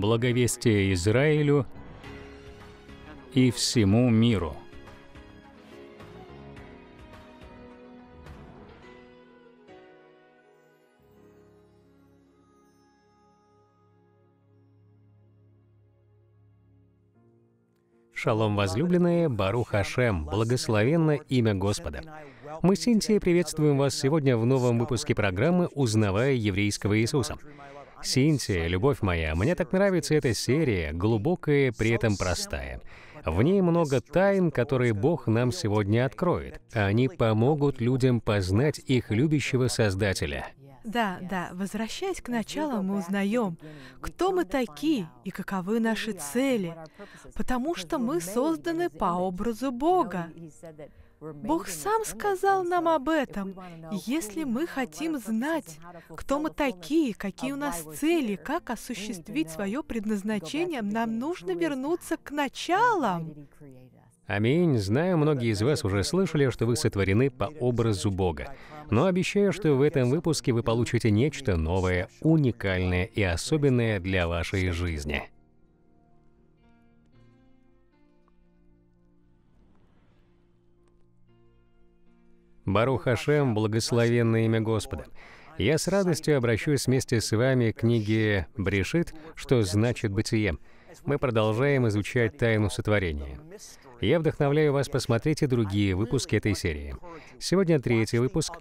благовестие Израилю и всему миру. Шалом, возлюбленные, Барух Хашем, благословенно имя Господа. Мы Синтия, приветствуем вас сегодня в новом выпуске программы «Узнавая еврейского Иисуса». Синтия, любовь моя, мне так нравится эта серия, глубокая, при этом простая. В ней много тайн, которые Бог нам сегодня откроет. Они помогут людям познать их любящего Создателя. Да, да, возвращаясь к началу, мы узнаем, кто мы такие и каковы наши цели, потому что мы созданы по образу Бога. Бог сам сказал нам об этом. Если мы хотим знать, кто мы такие, какие у нас цели, как осуществить свое предназначение, нам нужно вернуться к началам. Аминь. Знаю, многие из вас уже слышали, что вы сотворены по образу Бога. Но обещаю, что в этом выпуске вы получите нечто новое, уникальное и особенное для вашей жизни. Барух Хашем, благословенное имя Господа. Я с радостью обращусь вместе с вами к книге «Брешит», что значит «бытие». Мы продолжаем изучать тайну сотворения. Я вдохновляю вас посмотреть и другие выпуски этой серии. Сегодня третий выпуск.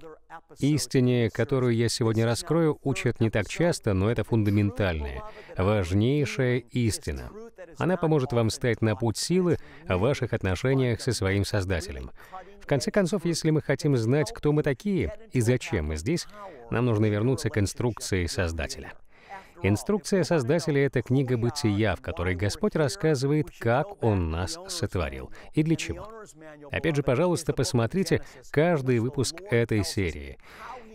Истине, которую я сегодня раскрою, учат не так часто, но это фундаментальная, важнейшая истина. Она поможет вам стать на путь силы в ваших отношениях со своим Создателем конце концов, если мы хотим знать, кто мы такие и зачем мы здесь, нам нужно вернуться к инструкции Создателя. Инструкция Создателя — это книга бытия, в которой Господь рассказывает, как Он нас сотворил и для чего. Опять же, пожалуйста, посмотрите каждый выпуск этой серии.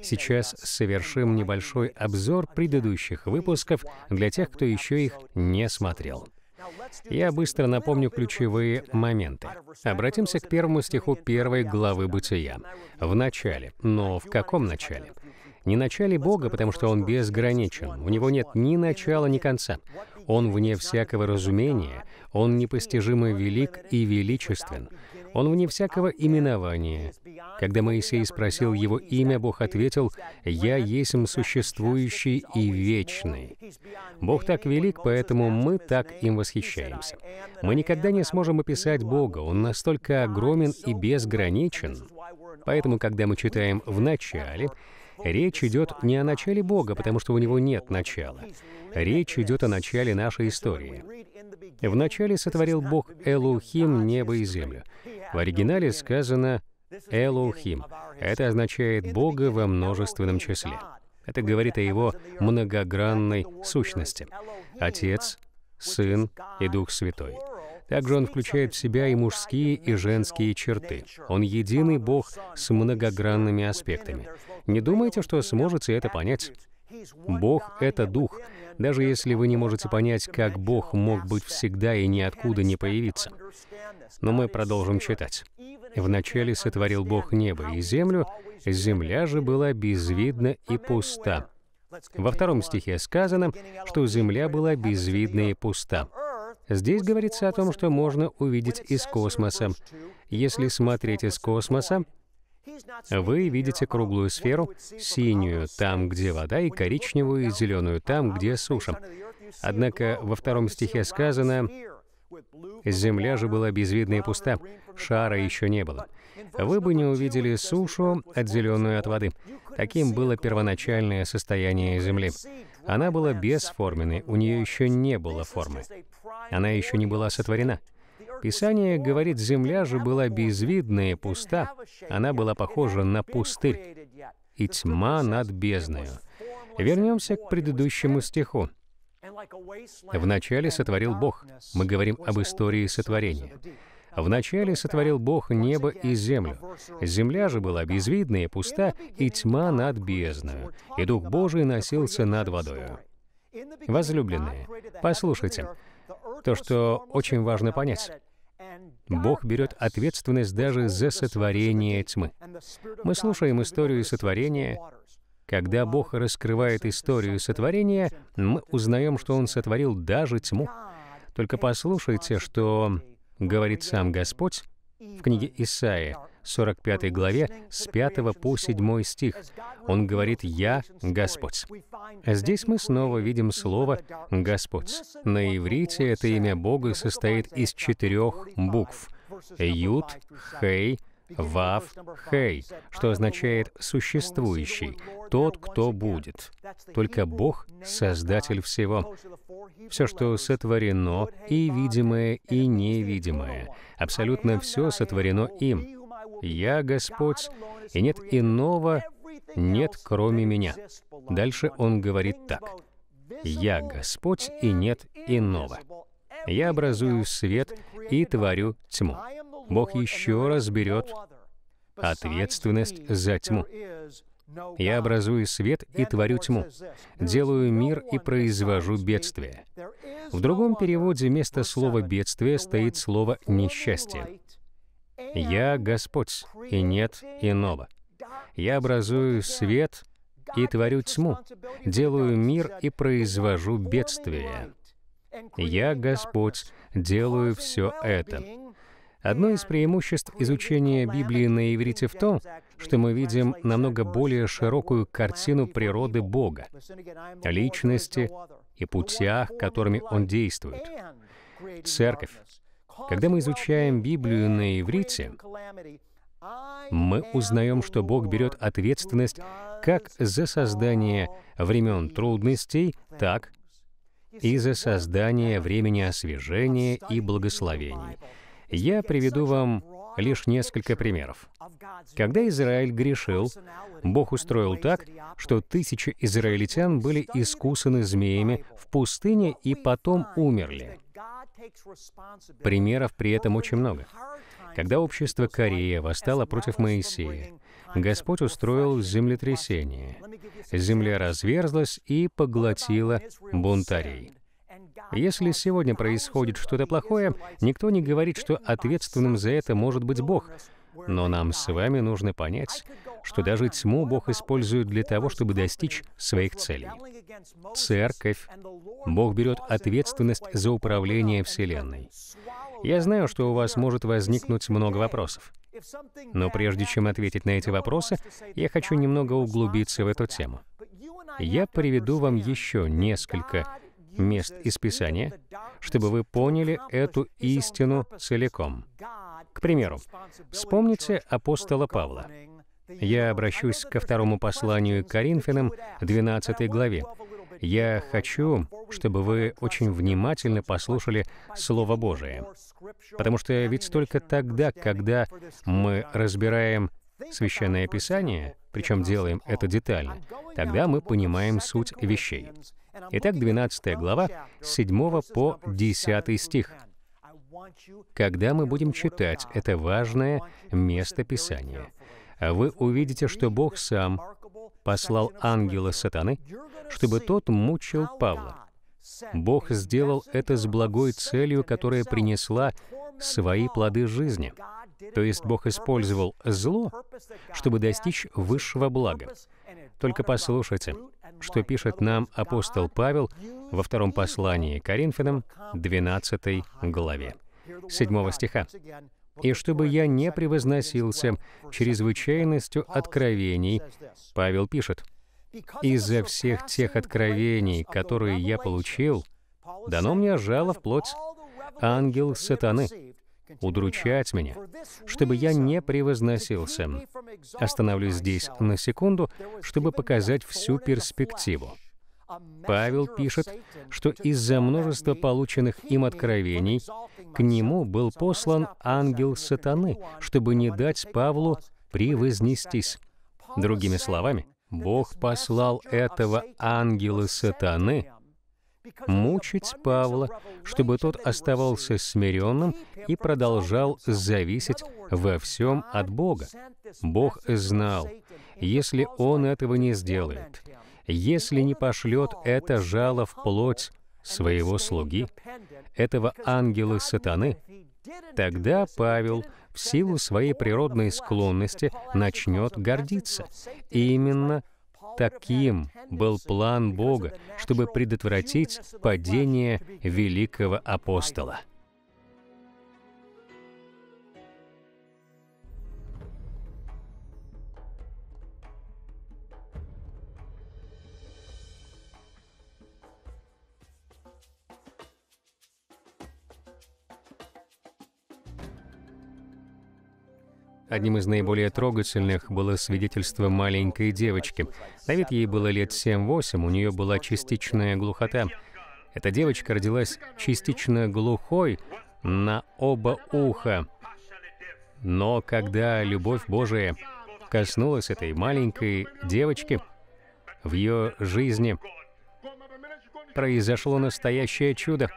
Сейчас совершим небольшой обзор предыдущих выпусков для тех, кто еще их не смотрел. Я быстро напомню ключевые моменты. Обратимся к первому стиху первой главы Бытия. «В начале». Но в каком начале? Не начале Бога, потому что Он безграничен. У Него нет ни начала, ни конца. Он вне всякого разумения, Он непостижимо велик и величествен. Он вне всякого именования. Когда Моисей спросил его имя, Бог ответил, «Я есть существующий и вечный». Бог так велик, поэтому мы так им восхищаемся. Мы никогда не сможем описать Бога, Он настолько огромен и безграничен. Поэтому, когда мы читаем «в начале», Речь идет не о начале Бога, потому что у него нет начала. Речь идет о начале нашей истории. Вначале сотворил Бог Элухим небо и землю. В оригинале сказано «Элохим». Это означает «Бога во множественном числе». Это говорит о его многогранной сущности. Отец, Сын и Дух Святой. Также он включает в себя и мужские, и женские черты. Он единый Бог с многогранными аспектами. Не думайте, что сможете это понять. Бог — это Дух, даже если вы не можете понять, как Бог мог быть всегда и ниоткуда не появиться. Но мы продолжим читать. «Вначале сотворил Бог небо и землю, земля же была безвидна и пуста». Во втором стихе сказано, что земля была безвидна и пуста. Здесь говорится о том, что можно увидеть из космоса. Если смотреть из космоса, вы видите круглую сферу, синюю там, где вода, и коричневую и зеленую там, где суша. Однако во втором стихе сказано, Земля же была безвидна и пуста, шара еще не было. Вы бы не увидели сушу, отделенную от воды. Таким было первоначальное состояние Земли. Она была бесформенной, у нее еще не было формы. Она еще не была сотворена. Писание говорит, земля же была безвидная, и пуста. Она была похожа на пустырь и тьма над бездною. Вернемся к предыдущему стиху. «Вначале сотворил Бог». Мы говорим об истории сотворения. «Вначале сотворил Бог небо и землю. Земля же была безвидная, и пуста, и тьма над бездною, и Дух Божий носился над водою». Возлюбленные, послушайте, то, что очень важно понять. Бог берет ответственность даже за сотворение тьмы. Мы слушаем историю сотворения. Когда Бог раскрывает историю сотворения, мы узнаем, что Он сотворил даже тьму. Только послушайте, что говорит сам Господь в книге Исаии, 45 главе, с 5 по 7 стих. Он говорит «Я Господь». А здесь мы снова видим слово «Господь». На иврите это имя Бога состоит из четырех букв — Юд, Хей, Вав Хей, что означает «существующий», «тот, кто будет». Только Бог — Создатель всего. Все, что сотворено, и видимое, и невидимое. Абсолютно все сотворено им. «Я Господь, и нет иного, нет кроме меня». Дальше он говорит так. «Я Господь, и нет иного. Я образую свет и творю тьму. Бог еще раз берет ответственность за тьму. Я образую свет и творю тьму, делаю мир и произвожу бедствие. В другом переводе вместо слова «бедствие» стоит слово «несчастье». «Я Господь, и нет иного». Я образую свет и творю тьму, делаю мир и произвожу бедствие. Я Господь, делаю все это. Одно из преимуществ изучения Библии на иврите в том, что мы видим намного более широкую картину природы Бога, личности и путях, которыми Он действует. Церковь. Когда мы изучаем Библию на иврите, мы узнаем, что Бог берет ответственность как за создание времен трудностей, так и за создание времени освежения и благословений. Я приведу вам лишь несколько примеров. Когда Израиль грешил, Бог устроил так, что тысячи израильтян были искусаны змеями в пустыне и потом умерли. Примеров при этом очень много. Когда общество Корея восстало против Моисея, Господь устроил землетрясение. Земля разверзлась и поглотила бунтарей. Если сегодня происходит что-то плохое, никто не говорит, что ответственным за это может быть Бог. Но нам с вами нужно понять, что даже тьму Бог использует для того, чтобы достичь своих целей. Церковь. Бог берет ответственность за управление Вселенной. Я знаю, что у вас может возникнуть много вопросов. Но прежде чем ответить на эти вопросы, я хочу немного углубиться в эту тему. Я приведу вам еще несколько мест из Писания, чтобы вы поняли эту истину целиком. К примеру, вспомните апостола Павла. Я обращусь ко второму посланию к Коринфянам, 12 главе. Я хочу, чтобы вы очень внимательно послушали Слово Божие, потому что ведь только тогда, когда мы разбираем Священное Писание, причем делаем это детально, тогда мы понимаем суть вещей. Итак, 12 глава, с 7 по 10 стих. Когда мы будем читать это важное место Писания, вы увидите, что Бог сам послал ангела сатаны, чтобы тот мучил Павла. Бог сделал это с благой целью, которая принесла свои плоды жизни. То есть Бог использовал зло, чтобы достичь высшего блага. Только послушайте, что пишет нам апостол Павел во втором послании Коринфянам, 12 главе, 7 стиха. «И чтобы я не превозносился чрезвычайностью откровений», Павел пишет, «из-за всех тех откровений, которые я получил, дано мне жало в плоть, ангел сатаны, удручать меня, чтобы я не превозносился. Остановлюсь здесь на секунду, чтобы показать всю перспективу. Павел пишет, что из-за множества полученных им откровений к нему был послан ангел сатаны, чтобы не дать Павлу превознестись. Другими словами, Бог послал этого ангела сатаны, мучить Павла, чтобы тот оставался смиренным и продолжал зависеть во всем от Бога. Бог знал, если он этого не сделает, если не пошлет это жало в плоть своего слуги, этого ангела сатаны, тогда Павел в силу своей природной склонности начнет гордиться. И именно Таким был план Бога, чтобы предотвратить падение великого апостола. Одним из наиболее трогательных было свидетельство маленькой девочки. На вид ей было лет 7-8, у нее была частичная глухота. Эта девочка родилась частично глухой на оба уха. Но когда любовь Божия коснулась этой маленькой девочки, в ее жизни произошло настоящее чудо.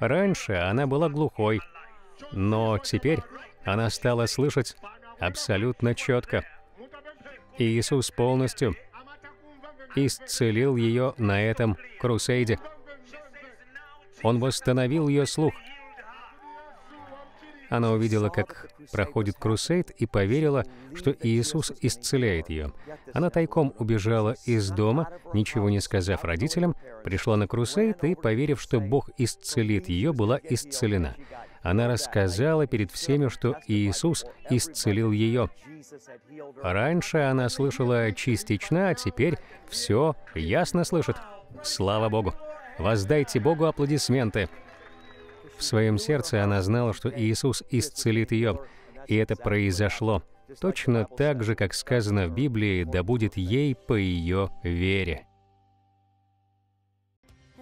Раньше она была глухой, но теперь она стала слышать абсолютно четко. И Иисус полностью исцелил ее на этом крусейде. Он восстановил ее слух. Она увидела, как проходит крусейд, и поверила, что Иисус исцеляет ее. Она тайком убежала из дома, ничего не сказав родителям, пришла на крусейд и, поверив, что Бог исцелит ее, была исцелена. Она рассказала перед всеми, что Иисус исцелил ее. Раньше она слышала частично, а теперь все ясно слышит. Слава Богу! Воздайте Богу аплодисменты! В своем сердце она знала, что Иисус исцелит ее, и это произошло. Точно так же, как сказано в Библии, да будет ей по ее вере.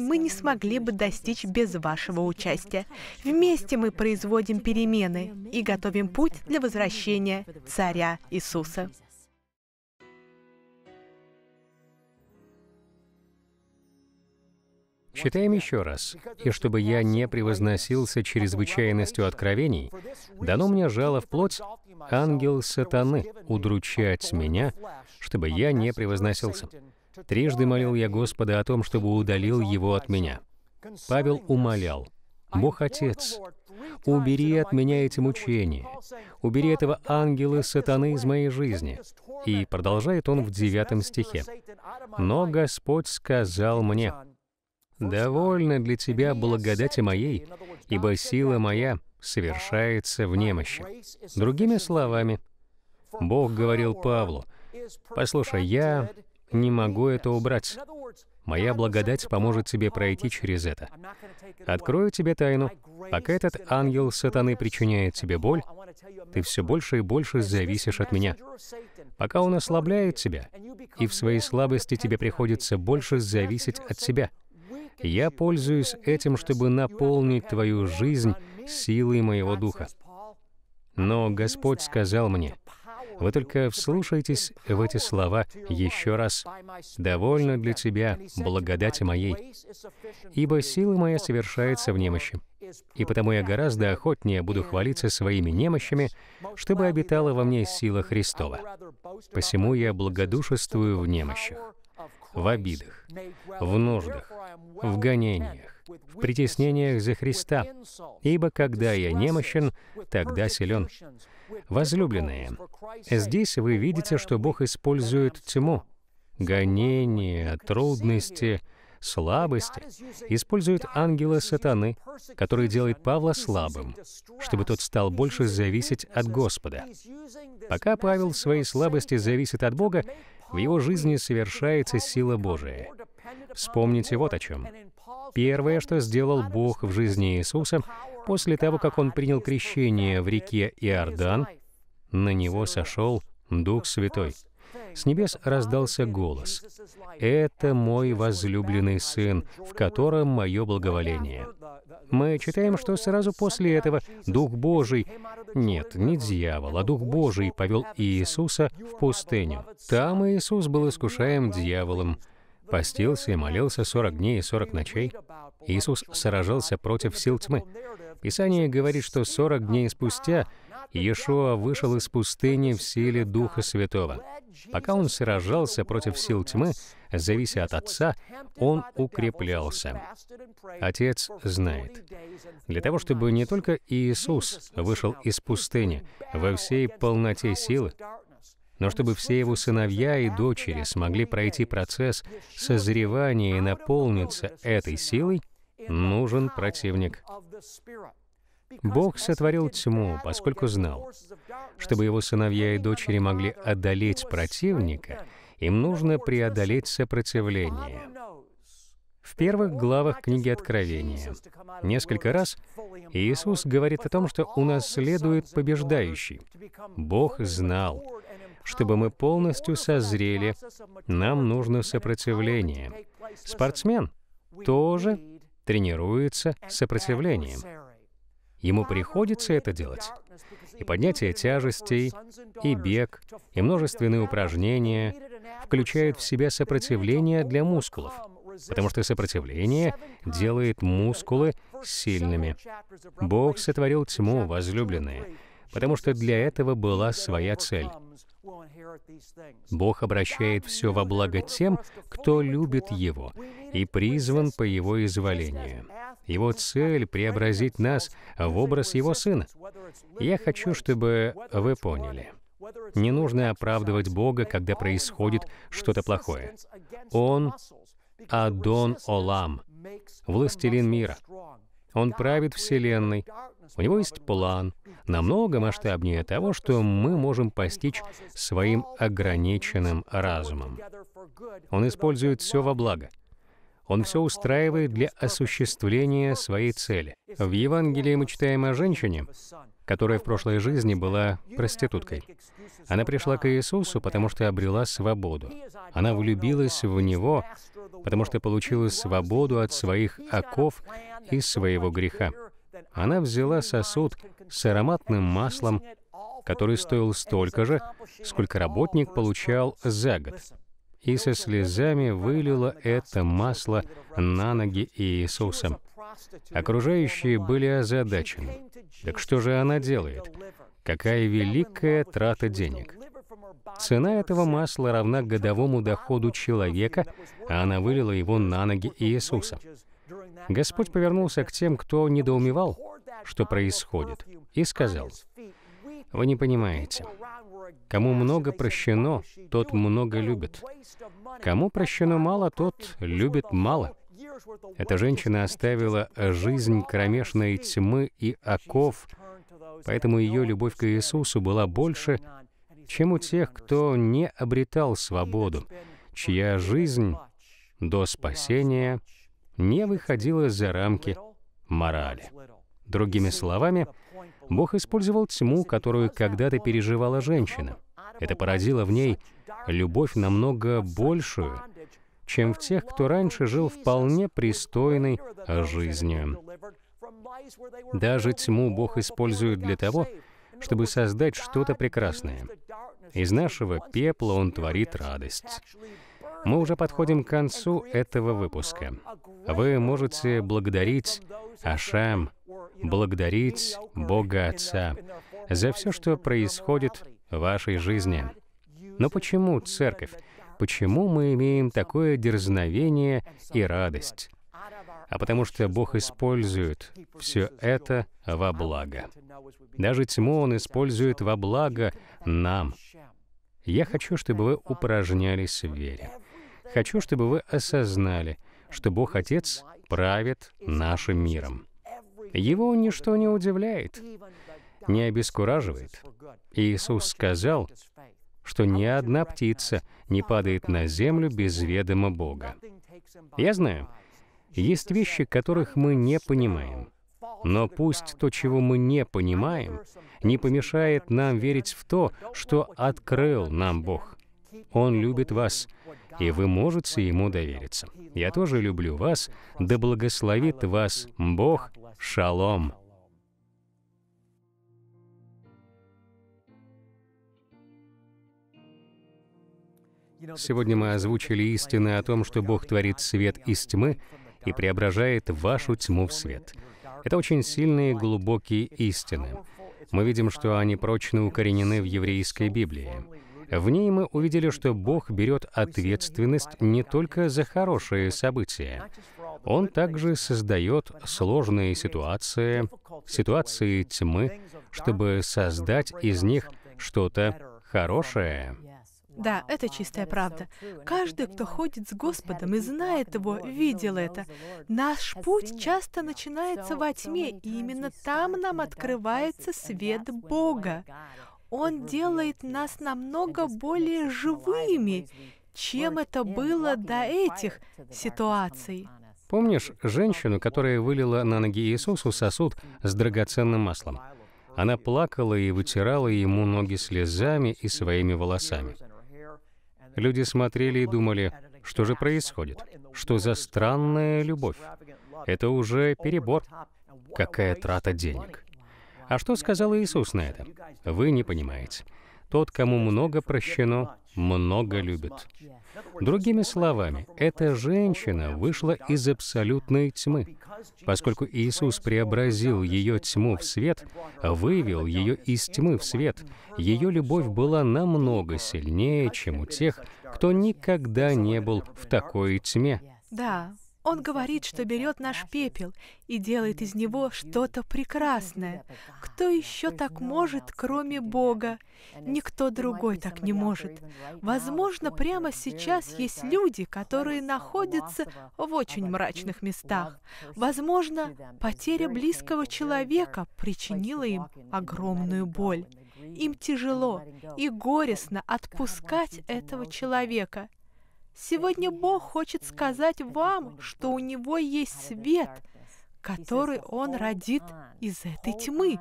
которые мы не смогли бы достичь без вашего участия. Вместе мы производим перемены и готовим путь для возвращения Царя Иисуса. Читаем еще раз. «И чтобы я не превозносился чрезвычайностью откровений, дано мне жало вплоть ангел сатаны удручать меня, чтобы я не превозносился». Трижды молил я Господа о том, чтобы удалил его от меня. Павел умолял, «Бог Отец, убери от меня эти мучения, убери этого ангела сатаны из моей жизни». И продолжает он в девятом стихе. «Но Господь сказал мне, «Довольно для тебя благодати моей, ибо сила моя совершается в немощи». Другими словами, Бог говорил Павлу, «Послушай, я не могу это убрать. Моя благодать поможет тебе пройти через это. Открою тебе тайну. Пока этот ангел сатаны причиняет тебе боль, ты все больше и больше зависишь от меня. Пока он ослабляет тебя, и в своей слабости тебе приходится больше зависеть от себя. Я пользуюсь этим, чтобы наполнить твою жизнь силой моего духа. Но Господь сказал мне, вы только вслушайтесь в эти слова еще раз. «Довольно для тебя благодати моей, ибо сила моя совершается в немощи, и потому я гораздо охотнее буду хвалиться своими немощами, чтобы обитала во мне сила Христова. Посему я благодушествую в немощах, в обидах, в нуждах, в гонениях, в притеснениях за Христа, ибо когда я немощен, тогда силен. Возлюбленные, здесь вы видите, что Бог использует тьму, гонения, трудности, слабости, использует ангела сатаны, который делает Павла слабым, чтобы тот стал больше зависеть от Господа. Пока Павел в своей слабости зависит от Бога, в его жизни совершается сила Божия. Вспомните вот о чем. Первое, что сделал Бог в жизни Иисуса, после того, как он принял крещение в реке Иордан, на него сошел Дух Святой. С небес раздался голос. «Это мой возлюбленный сын, в котором мое благоволение». Мы читаем, что сразу после этого Дух Божий, нет, не дьявол, а Дух Божий повел Иисуса в пустыню. Там Иисус был искушаем дьяволом постился и молился 40 дней и 40 ночей. Иисус сражался против сил тьмы. Писание говорит, что 40 дней спустя Иешуа вышел из пустыни в силе Духа Святого. Пока он сражался против сил тьмы, завися от Отца, он укреплялся. Отец знает. Для того, чтобы не только Иисус вышел из пустыни во всей полноте силы, но чтобы все его сыновья и дочери смогли пройти процесс созревания и наполниться этой силой, нужен противник. Бог сотворил тьму, поскольку знал, чтобы его сыновья и дочери могли одолеть противника, им нужно преодолеть сопротивление. В первых главах книги Откровения несколько раз Иисус говорит о том, что у нас следует побеждающий. Бог знал, чтобы мы полностью созрели, нам нужно сопротивление. Спортсмен тоже тренируется сопротивлением. Ему приходится это делать. И поднятие тяжестей, и бег, и множественные упражнения включают в себя сопротивление для мускулов, потому что сопротивление делает мускулы сильными. Бог сотворил тьму, возлюбленные, потому что для этого была своя цель. Бог обращает все во благо тем, кто любит Его и призван по Его изволению. Его цель — преобразить нас в образ Его Сына. Я хочу, чтобы вы поняли. Не нужно оправдывать Бога, когда происходит что-то плохое. Он — Адон Олам, властелин мира. Он правит Вселенной. У него есть план, намного масштабнее того, что мы можем постичь своим ограниченным разумом. Он использует все во благо. Он все устраивает для осуществления своей цели. В Евангелии мы читаем о женщине, которая в прошлой жизни была проституткой. Она пришла к Иисусу, потому что обрела свободу. Она влюбилась в Него потому что получила свободу от своих оков и своего греха. Она взяла сосуд с ароматным маслом, который стоил столько же, сколько работник получал за год, и со слезами вылила это масло на ноги Иисуса. Окружающие были озадачены. Так что же она делает? Какая великая трата денег! Цена этого масла равна годовому доходу человека, а она вылила его на ноги Иисуса. Господь повернулся к тем, кто недоумевал, что происходит, и сказал, «Вы не понимаете, кому много прощено, тот много любит. Кому прощено мало, тот любит мало». Эта женщина оставила жизнь кромешной тьмы и оков, поэтому ее любовь к Иисусу была больше, чем у тех, кто не обретал свободу, чья жизнь до спасения не выходила за рамки морали. Другими словами, Бог использовал тьму, которую когда-то переживала женщина. Это породило в ней любовь намного большую, чем в тех, кто раньше жил вполне пристойной жизнью. Даже тьму Бог использует для того, чтобы создать что-то прекрасное. Из нашего пепла Он творит радость. Мы уже подходим к концу этого выпуска. Вы можете благодарить Ашам, благодарить Бога Отца за все, что происходит в вашей жизни. Но почему церковь? Почему мы имеем такое дерзновение и радость? а потому что Бог использует все это во благо. Даже тьму Он использует во благо нам. Я хочу, чтобы вы упражнялись в вере. Хочу, чтобы вы осознали, что Бог Отец правит нашим миром. Его ничто не удивляет, не обескураживает. Иисус сказал, что ни одна птица не падает на землю без ведома Бога. Я знаю, есть вещи, которых мы не понимаем. Но пусть то, чего мы не понимаем, не помешает нам верить в то, что открыл нам Бог. Он любит вас, и вы можете Ему довериться. Я тоже люблю вас, да благословит вас Бог. Шалом! Сегодня мы озвучили истины о том, что Бог творит свет из тьмы, и преображает вашу тьму в свет. Это очень сильные и глубокие истины. Мы видим, что они прочно укоренены в еврейской Библии. В ней мы увидели, что Бог берет ответственность не только за хорошие события. Он также создает сложные ситуации, ситуации тьмы, чтобы создать из них что-то хорошее. Да, это чистая правда. Каждый, кто ходит с Господом и знает Его, видел это. Наш путь часто начинается во тьме, и именно там нам открывается свет Бога. Он делает нас намного более живыми, чем это было до этих ситуаций. Помнишь женщину, которая вылила на ноги Иисусу сосуд с драгоценным маслом? Она плакала и вытирала ему ноги слезами и своими волосами. Люди смотрели и думали, что же происходит? Что за странная любовь? Это уже перебор. Какая трата денег. А что сказал Иисус на это? Вы не понимаете. Тот, кому много прощено, много любит. Другими словами, эта женщина вышла из абсолютной тьмы. Поскольку Иисус преобразил ее тьму в свет, вывел ее из тьмы в свет, ее любовь была намного сильнее, чем у тех, кто никогда не был в такой тьме. Да, он говорит, что берет наш пепел и делает из него что-то прекрасное. Кто еще так может, кроме Бога? Никто другой так не может. Возможно, прямо сейчас есть люди, которые находятся в очень мрачных местах. Возможно, потеря близкого человека причинила им огромную боль. Им тяжело и горестно отпускать этого человека. Сегодня Бог хочет сказать вам, что у Него есть свет, который Он родит из этой тьмы.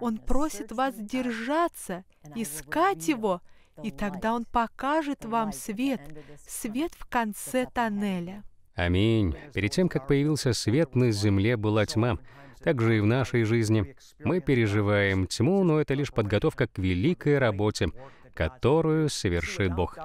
Он просит вас держаться, искать Его, и тогда Он покажет вам свет, свет в конце тоннеля. Аминь. Перед тем, как появился свет, на земле была тьма. Так же и в нашей жизни. Мы переживаем тьму, но это лишь подготовка к великой работе, которую совершит Бог.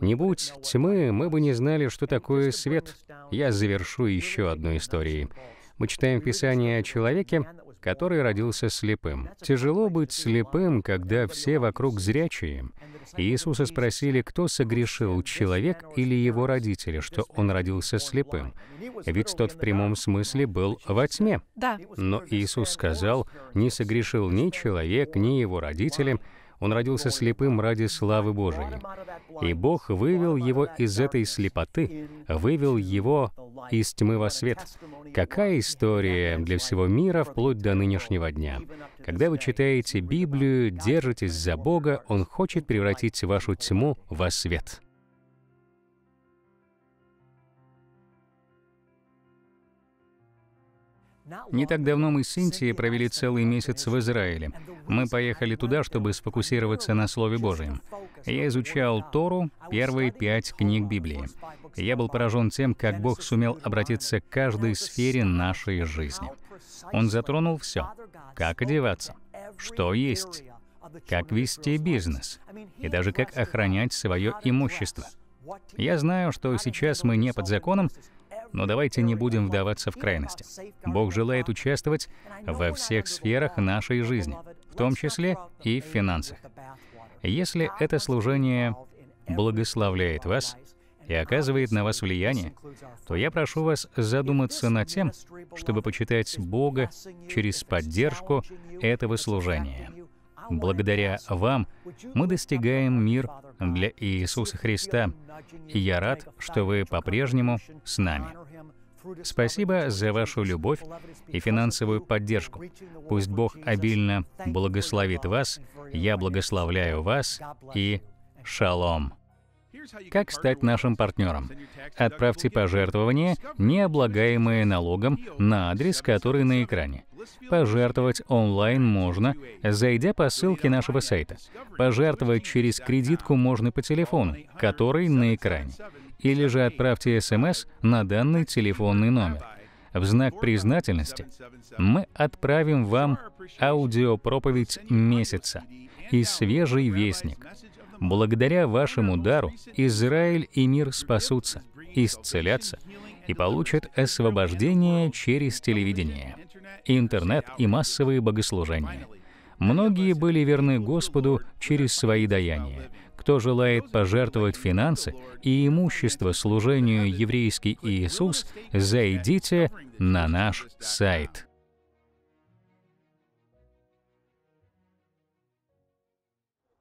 Не будь тьмы, мы бы не знали, что такое свет. Я завершу еще одну историю. Мы читаем Писание о человеке, который родился слепым. Тяжело быть слепым, когда все вокруг зрячие. Иисуса спросили, кто согрешил, человек или его родители, что он родился слепым. Ведь тот в прямом смысле был во тьме. Да. Но Иисус сказал, не согрешил ни человек, ни его родители, он родился слепым ради славы Божией. И Бог вывел его из этой слепоты, вывел его из тьмы во свет. Какая история для всего мира вплоть до нынешнего дня. Когда вы читаете Библию, держитесь за Бога, Он хочет превратить вашу тьму во свет. Не так давно мы с Синтией провели целый месяц в Израиле. Мы поехали туда, чтобы сфокусироваться на Слове Божьем. Я изучал Тору, первые пять книг Библии. Я был поражен тем, как Бог сумел обратиться к каждой сфере нашей жизни. Он затронул все. Как одеваться, что есть, как вести бизнес и даже как охранять свое имущество. Я знаю, что сейчас мы не под законом, но давайте не будем вдаваться в крайности. Бог желает участвовать во всех сферах нашей жизни, в том числе и в финансах. Если это служение благословляет вас и оказывает на вас влияние, то я прошу вас задуматься над тем, чтобы почитать Бога через поддержку этого служения. Благодаря вам мы достигаем мир для Иисуса Христа, и я рад, что вы по-прежнему с нами. Спасибо за вашу любовь и финансовую поддержку. Пусть Бог обильно благословит вас, я благословляю вас и шалом. Как стать нашим партнером? Отправьте пожертвования, не облагаемые налогом, на адрес, который на экране. Пожертвовать онлайн можно, зайдя по ссылке нашего сайта. Пожертвовать через кредитку можно по телефону, который на экране. Или же отправьте СМС на данный телефонный номер. В знак признательности мы отправим вам аудиопроповедь месяца и свежий вестник. Благодаря вашему дару Израиль и мир спасутся, исцелятся и получат освобождение через телевидение, интернет и массовые богослужения. Многие были верны Господу через свои даяния. Кто желает пожертвовать финансы и имущество служению еврейский Иисус, зайдите на наш сайт.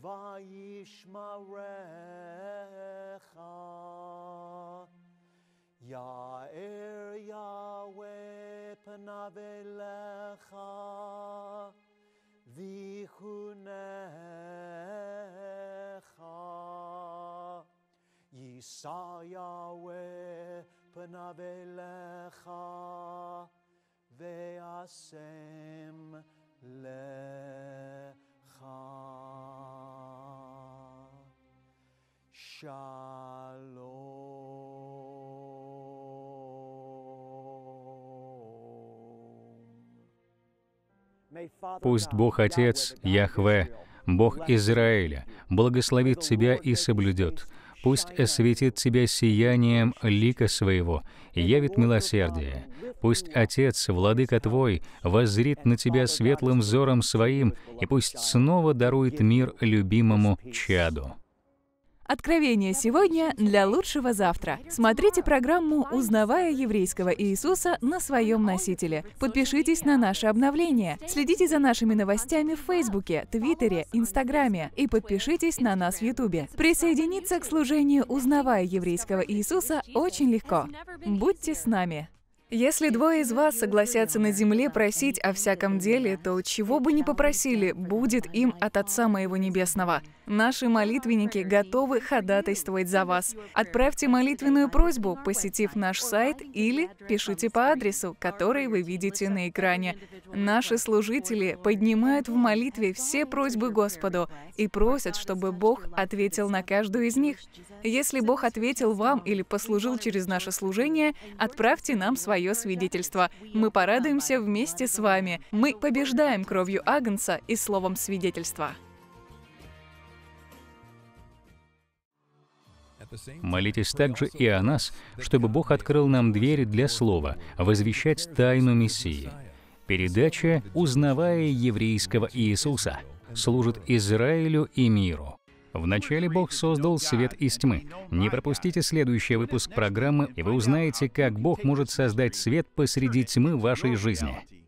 וישמרך. יאר יהוה פניו אליך, ויחונך. יישא יהוה פניו אליך, ואשם לך. Пусть Бог Отец, Яхве, Бог Израиля, благословит тебя и соблюдет, Пусть осветит тебя сиянием лика своего и явит милосердие. Пусть Отец, Владыка твой, воззрит на тебя светлым взором своим, и пусть снова дарует мир любимому чаду. Откровение сегодня для лучшего завтра. Смотрите программу «Узнавая еврейского Иисуса» на своем носителе. Подпишитесь на наши обновления. Следите за нашими новостями в Фейсбуке, Твиттере, Инстаграме и подпишитесь на нас в Ютубе. Присоединиться к служению «Узнавая еврейского Иисуса» очень легко. Будьте с нами! Если двое из вас согласятся на земле просить о всяком деле, то чего бы ни попросили, будет им от Отца Моего Небесного. Наши молитвенники готовы ходатайствовать за вас. Отправьте молитвенную просьбу, посетив наш сайт или пишите по адресу, который вы видите на экране. Наши служители поднимают в молитве все просьбы Господу и просят, чтобы Бог ответил на каждую из них. Если Бог ответил вам или послужил через наше служение, отправьте нам свои свое свидетельство. Мы порадуемся вместе с вами. Мы побеждаем кровью Агнца и словом свидетельства. Молитесь также и о нас, чтобы Бог открыл нам двери для слова, возвещать тайну Мессии. Передача «Узнавая еврейского Иисуса» служит Израилю и миру. Вначале Бог создал свет из тьмы. Не пропустите следующий выпуск программы, и вы узнаете, как Бог может создать свет посреди тьмы вашей жизни.